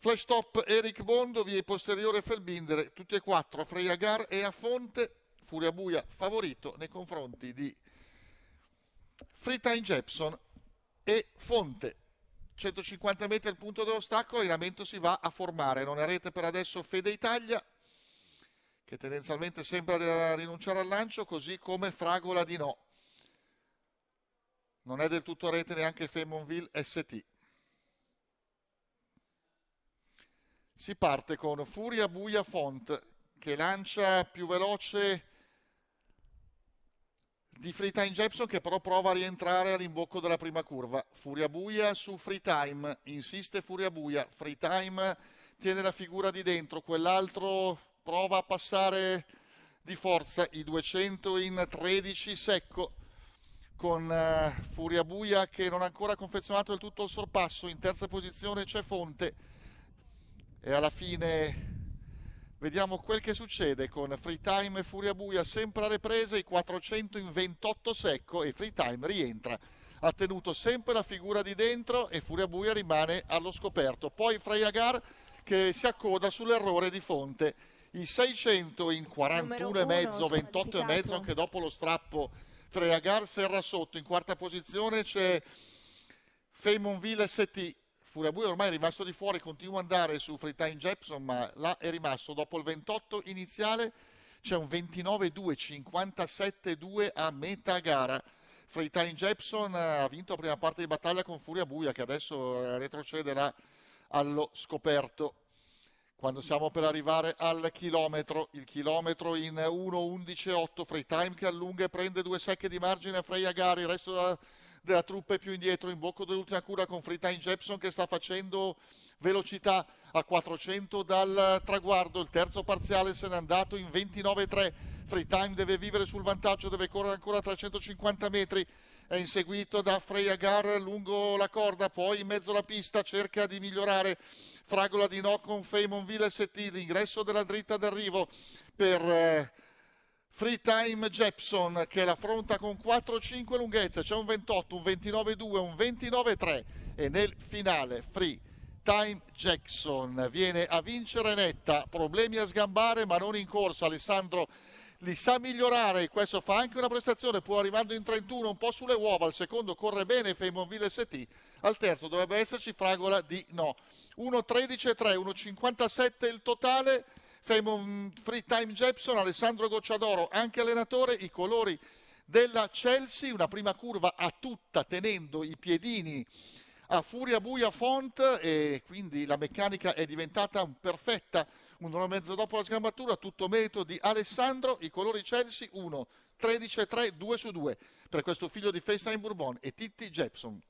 Flash top Eric Bondo, via posteriore Felbindere, tutti e quattro a Freyagar e a Fonte, Furia Buia favorito nei confronti di Freetime Jepson e Fonte. 150 metri al punto dello dell'ostacolo, Iramento si va a formare, non è rete per adesso Fede Italia, che tendenzialmente sembra rinunciare al lancio, così come Fragola di no. Non è del tutto rete neanche Femonville ST. Si parte con Furia Buia Font che lancia più veloce di Free Time Jepson che però prova a rientrare all'imbocco della prima curva. Furia Buia su Free Time, insiste Furia Buia, Free Time tiene la figura di dentro, quell'altro prova a passare di forza i 200 in 13 secco con uh, Furia Buia che non ha ancora confezionato del tutto il sorpasso, in terza posizione c'è Fonte e alla fine vediamo quel che succede con Free Time e Furia Buia sempre a prese, i 400 in 28 secco e Free Time rientra. Ha tenuto sempre la figura di dentro e Furia Buia rimane allo scoperto. Poi Freyagar che si accoda sull'errore di Fonte. I 600 in 41,5, 28,5 anche dopo lo strappo Freyagar serra sotto. In quarta posizione c'è Feymonville ST Furiabuia ormai è rimasto di fuori, continua ad andare su Freetime Jepson, ma là è rimasto dopo il 28 iniziale c'è un 29-2, 57-2 a metà gara. Freitime Jepson eh, ha vinto la prima parte di battaglia con Furia Buia che adesso eh, retrocederà allo scoperto. Quando siamo per arrivare al chilometro, il chilometro in 1.11.8, Freitime che allunga e prende due secche di margine a Freya Gari, il resto della della truppe più indietro in bocco dell'ultima cura con Fritine Jepson che sta facendo velocità a 400 dal traguardo, il terzo parziale se n'è andato in 29-3, Freetime deve vivere sul vantaggio, deve correre ancora 350 metri, è inseguito da Freya Gar lungo la corda, poi in mezzo alla pista cerca di migliorare, fragola di no con Feymon Femonville ST, l'ingresso della dritta d'arrivo per... Eh, Free Time Jepson che l'affronta con 4-5 lunghezze, c'è un 28, un 29-2, un 29-3 e nel finale Free Time Jackson viene a vincere netta, problemi a sgambare ma non in corsa, Alessandro li sa migliorare, questo fa anche una prestazione, pur arrivando in 31 un po' sulle uova, al secondo corre bene Feymonville ST, al terzo dovrebbe esserci Fragola di No. 1.13.3, 1.57 il totale, Famous mm, Free Time Jepson, Alessandro Gocciadoro, anche allenatore, i colori della Chelsea, una prima curva a tutta tenendo i piedini a furia buia font e quindi la meccanica è diventata perfetta un'ora e mezzo dopo la sgambatura, tutto merito di Alessandro, i colori Chelsea 1, 13 e 3, 2 su 2 per questo figlio di FaceTime Bourbon e Titti Jepson.